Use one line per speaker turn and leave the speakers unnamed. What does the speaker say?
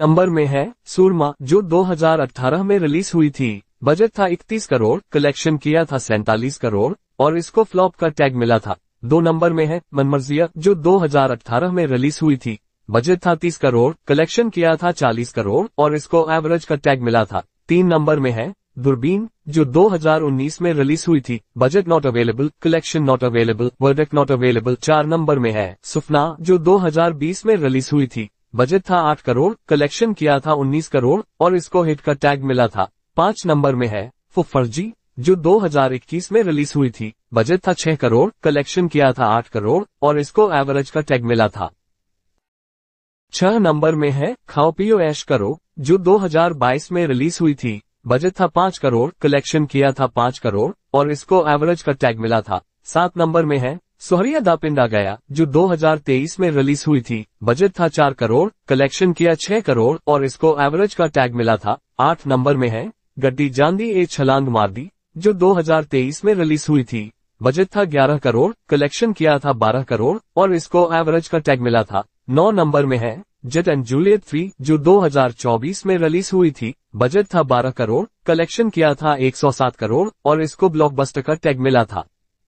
number में है सूरमा जो 2018 में रिलीज हुई थी बजट था 31 करोड़ कलेक्शन किया था सैतालीस करोड़ और इसको फ्लॉप का टैग मिला था दो नंबर में है मनमर्जिया जो 2018 में रिलीज हुई थी बजट था 30 करोड़ कलेक्शन किया था 40 करोड़ और इसको एवरेज का टैग मिला था तीन नंबर में है दूरबीन जो 2019 में रिलीज हुई थी budget not available collection not available वर्डक नॉट अवेलेबल चार नंबर में है सुफना जो 2020 में रिलीज हुई थी बजट था आठ करोड़ कलेक्शन किया था उन्नीस करोड़ और इसको हिट का टैग मिला था पांच नंबर में है फुफर्जी जो 2021 में रिलीज हुई थी बजट था 6 करोड़ कलेक्शन किया था 8 करोड़ और इसको एवरेज का टैग मिला था छह नंबर में है खाओ पियो ऐश करो जो 2022 में रिलीज हुई थी बजट था पाँच करोड़ कलेक्शन किया था पाँच करोड़ और इसको एवरेज का टैग मिला था सात नंबर में है सोहरिया पिंडा गया जो 2023 में रिलीज हुई थी बजट था चार करोड़ कलेक्शन किया छह करोड़ और इसको एवरेज का टैग मिला था आठ नंबर में है गड्डी जांदी ए छलांग मार दी जो 2023 में रिलीज हुई थी बजट था 11 करोड़ कलेक्शन किया था 12 करोड़ और इसको एवरेज का टैग मिला था नौ नंबर में है जेट एंड जूलियत थ्री जो 2024 में रिलीज हुई थी बजट था 12 करोड़ कलेक्शन किया था 107 करोड़ और इसको ब्लॉकबस्टर का टैग मिला था